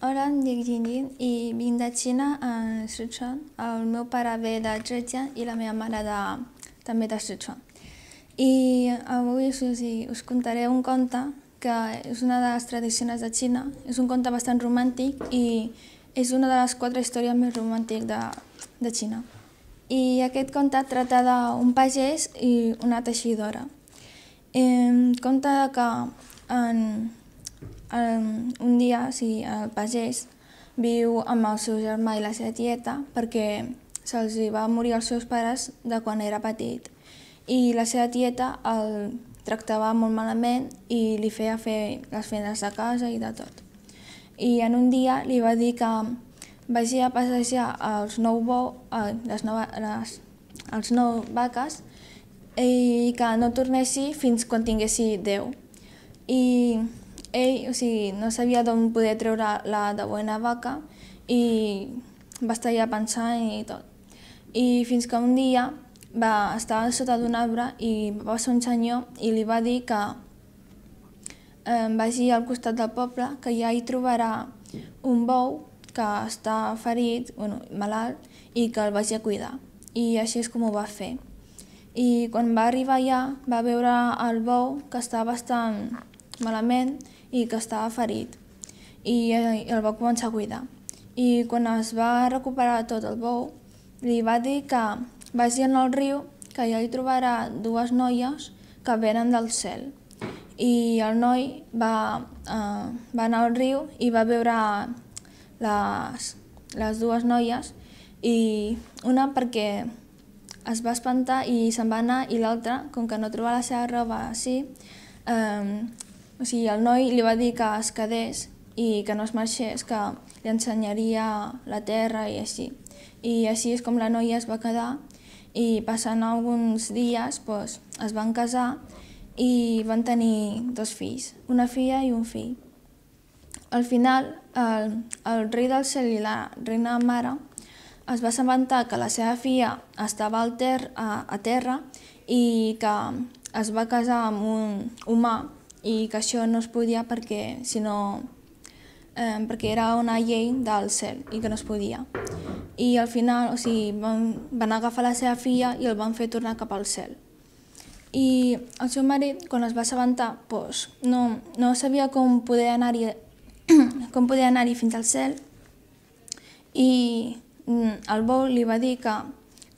Hola, em dic Jinjin i vinc de Xina, a Sichuan. El meu pare ve de Zhejiang i la meva mare de, també de Sichuan. I avui us, us, us contaré un conte que és una de les tradicions de Xina. És un conte bastant romàntic i és una de les quatre històries més romàntiques de, de Xina. I aquest conte trata d'un pagès i una teixidora. Em conta que en, Um, un dia, o sigui, el pagès viu amb el seu germà i la seva tieta perquè se'ls va morir els seus pares de quan era petit i la seva tieta el tractava molt malament i li feia fer les feines de casa i de tot. I en un dia li va dir que vagi a passejar els nou bou, eh, les, nou, les, els nou vaques i que no tornessi fins quan tinguessi 10. I ell, o sigui, no sabia d'on poder treure la de bona vaca i va estar allà pensant i tot. I fins que un dia va estar sota d'un arbre i va passar un senyor i li va dir que eh, vagi al costat del poble, que ja hi trobarà un bou que està ferit, bueno, malalt, i que el vagi a cuidar. I així és com ho va fer. I quan va arribar allà va veure el bou que està bastant malament i que estava ferit i eh, el va començar a cuidar. I quan es va recuperar tot el bou, li va dir que vagi el riu, que ja hi trobarà dues noies que venen del cel. I el noi va, eh, va anar al riu i va veure les, les dues noies i una perquè es va espantar i se'n va anar i l'altra, com que no trobava la seva roba així, eh, o sigui, el noi li va dir que es quedés i que no es marxés, que li ensenyaria la terra i així. I així és com la noia es va quedar i passant alguns dies doncs, es van casar i van tenir dos fills, una filla i un fill. Al final, el, el rei del cel i la reina mare es va assabentar que la seva filla estava al ter, a, a terra i que es va casar amb un humà i que això no es podia perquè, si no, eh, perquè era una llei del cel i que no es podia. I al final o sigui, van, van agafar la seva filla i el van fer tornar cap al cel. I el seu marit, quan es va assabentar, doncs, no, no sabia com poder anar-hi com poder anar-hi fins al cel i mm, el bou li va dir que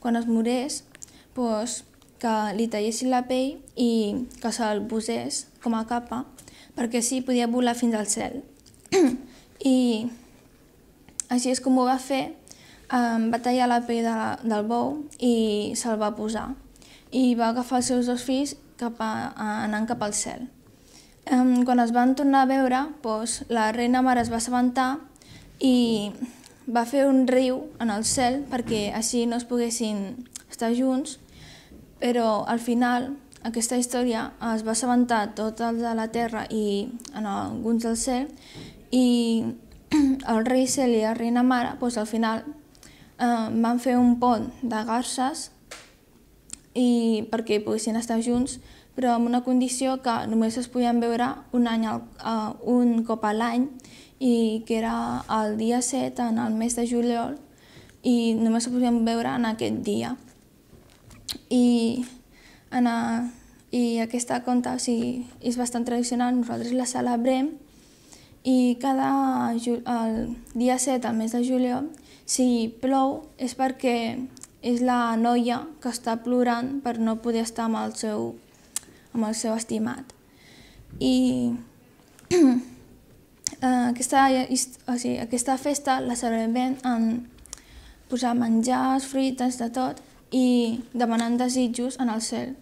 quan es morés doncs, que li tallessin la pell i que se'l posés com a capa, perquè així podia volar fins al cel. I així és com ho va fer, um, va tallar la pell de, del bou i se'l va posar. I va agafar els seus dos fills cap a, anant cap al cel. Um, quan es van tornar a veure, doncs, la reina mare es va assabentar i va fer un riu en el cel perquè així no es poguessin estar junts, però al final aquesta història es va assabentar tot el de la terra i en alguns del cel i el rei cel i la reina mare doncs al final eh, van fer un pont de garces i perquè poguessin estar junts, però amb una condició que només es podien veure un, any al, eh, un cop a l'any i que era el dia 7, en el mes de juliol, i només es podien veure en aquest dia. I anar... I aquesta conta o sigui, és bastant tradicional, nosaltres la celebrem i cada el dia 7, al mes de juliol, si plou és perquè és la noia que està plorant per no poder estar amb el seu, amb el seu estimat. I eh, aquesta, o sigui, aquesta festa la celebrem en posar menjars, fruites, de tot, i demanant desitjos en el cel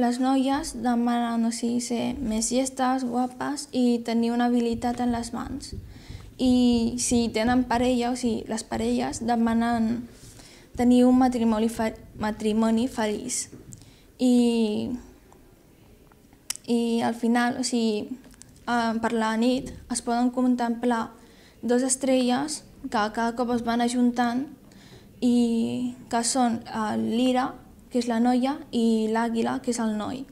les noies demanen o sigui, ser més llestes, guapes i tenir una habilitat en les mans. I si tenen parella, o sigui, les parelles demanen tenir un matrimoni, fe matrimoni feliç. I, I al final, o sigui, eh, per la nit es poden contemplar dues estrelles que cada cop es van ajuntant i que són eh, l'Ira que és la noia, i l'àguila, que és el noi.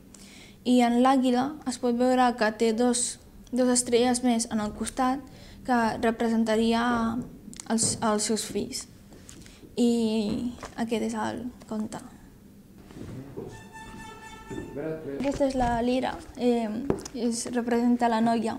I en l'àguila es pot veure que té dos, dos estrelles més en el costat que representaria els, els seus fills. I aquest és el conte. Aquesta és la lira, eh, es representa la noia.